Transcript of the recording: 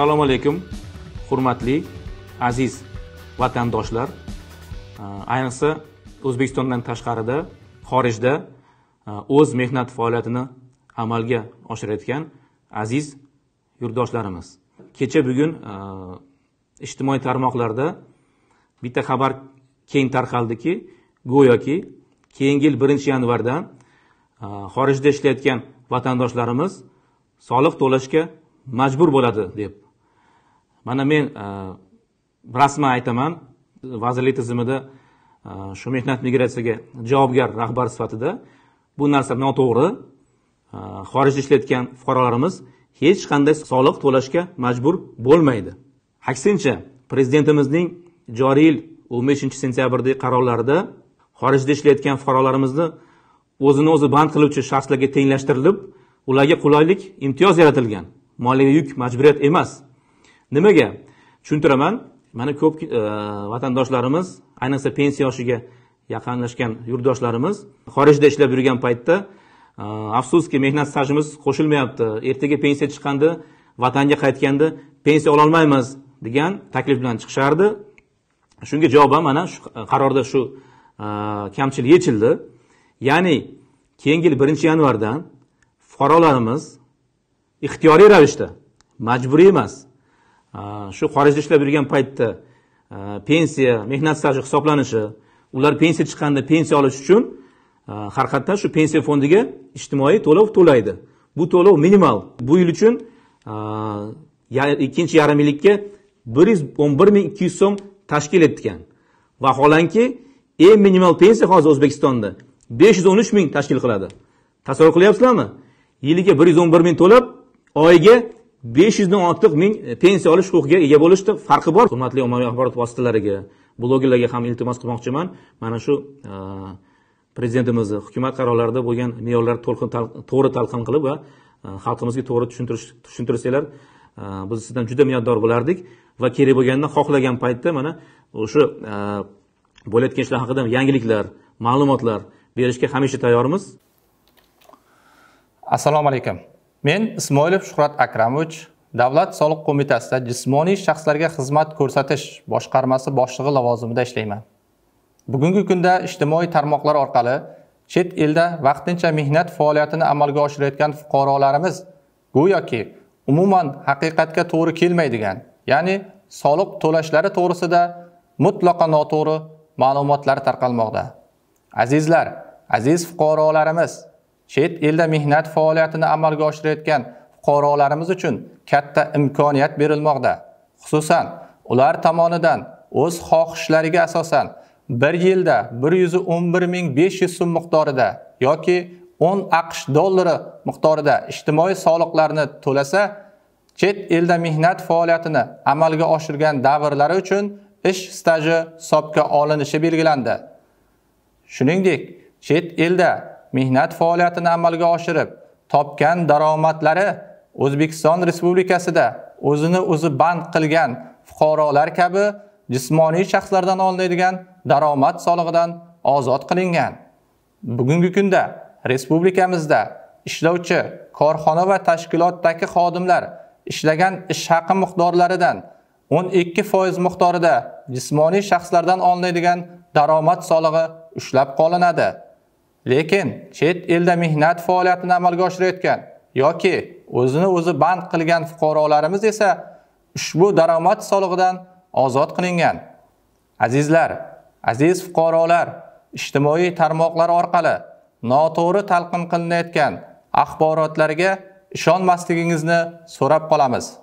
assalomu alaykum hurmatli aziz vatandoshlar ayniqsa o'zbekistondan tashqarida xorijda o'z mehnat faoliyatini amalga oshirayotgan aziz yurtdoshlarimiz kecha bugun ijtimoiy tarmoqlarda bitta xabar keng tarqaldiki go'yoki keyingi yil birinchi yanvardan xorijda ishlayotgan vatandoshlarimiz soliq to'lashga majbur bo'ladi deb mana men e, rasman aytaman vazirlik tizimida e, shu mehnat migratsiyaga javobgar rahbar sifatida bu narsa noto'g'ri e, xorijda ishlayotgan fuqarolarimiz hech qanday soliq to'lashga majbur bo'lmaydi aksincha prezidentimizning joriy yil o'n beshinchi sentyabrdagi qarorlarida xorijda ishlayotgan fuqarolarimizni o'zini o'zi band qiluvchi shaxslarga tenglashtirilib ularga qulaylik imtiyoz yaratilgan moliyaviy yuk majburiyat emas nimaga tushuntiraman mana ko'p e, vatandoshlarimiz ayniqsa pensiya yoshiga yaqinlashgan yurtdoshlarimiz xorijda ishlab yurgan paytda e, afsuski mehnat stajimiz qo'shilmayapti ertaga pensiya chiqqanda vatanga qaytganda pensiya ololmaymiz degan taklif bilan chiqishardi shunga javoban mana shu e, qarorda shu kamchilik yechildi ya'ni keyingi yil birinchi yanvardan fuqarolarimiz ixtiyoriy ravishda majburiy emas shu xorijda ishlab yurgan paytda e, pensiya mehnat staji hisoblanishi ular pensiya chiqqanda pensiya olish uchun har e, shu pensiya fondiga ijtimoiy to'lov to'laydi bu to'lov minimal bu yil uchun e, ikkinchi yarim yillikka bir yuz o'n bir ming ikki yuz so'm tashkil etgan vaholanki eng minimal pensiya hozir o'zbekistonda besh yuz o'n uch ming tashkil qiladi tasavvur qilyapsizlarmi yiliga bir yuz o'n bir ming to'lab oyiga 500 dan ortiq ming pensiya olish huquqiga ega bo'lishdi farqi bor hurmatli ommaviy axborot vositalariga blogerlarga ham iltimos qilmoqchiman mana shu e, prezidentimizni hukumat qarorlarida bo'lgan me'yorlar to'g'ri talqin qilib va e, xalqimizga to'g'ri tushuntirish tushuntirsanglar e, biz sizdan juda minnatdor bo'lardik va kerak bo'lganda xohlagan paytda mana o'sha bo'layotgan ishlar haqida yangiliklar ma'lumotlar berishga hamisha tayyormiz assalomu alaykum Men Ismoilov Shuhrat Akramovich, Davlat soliq qo'mitasida jismoniy shaxslarga xizmat ko'rsatish boshqarmasi boshlig'i lavozimida ishlayman. Bugungi kunda ijtimoiy tarmoqlar orqali chet elda vaqtincha mehnat faoliyatini amalga oshirayotgan fuqarolarimiz go'yoki umuman haqiqatga to'g'ri kelmaydigan, ya'ni soliq to'lashlari to'g'risida mutlaqo noto'g'ri ma'lumotlar tarqalmoqda. Azizlar, aziz fuqarolarimiz chet elda mehnat faoliyatini amalga oshirayotgan fuqarolarimiz uchun katta imkoniyat berilmoqda xususan ular tomonidan o'z xohishlariga asosan bir yilda bir yuz o'n bir ming besh yuz so'm miqdorida yoki o'n aqsh dollari miqdorida ijtimoiy soliqlarni to'lasa chet elda mehnat faoliyatini amalga oshirgan davrlari uchun ish staji hisobga olinishi belgilandi shuningdek chet elda mehnat faoliyatini amalga oshirib topgan daromadlari o'zbekiston respublikasida o'zini o'zi band qilgan fuqarolar kabi jismoniy shaxslardan olinadigan daromad solig'idan ozod qilingan bugungi kunda respublikamizda ishlovchi korxona va tashkilotdagi xodimlar ishlagan ish haqi miqdorlaridan 12 foiz miqdorida jismoniy shaxslardan olinadigan daromad solig'i ushlab qolinadi lekin chet elda mehnat faoliyatini amalga oshirayotgan yoki o'zini o'zi band qilgan fuqarolarimiz esa ushbu daromad solig'idan ozod qilingan azizlar aziz fuqarolar ijtimoiy tarmoqlar orqali noto'g'ri talqin qilinayotgan axborotlarga ishonmasligingizni so'rab qolamiz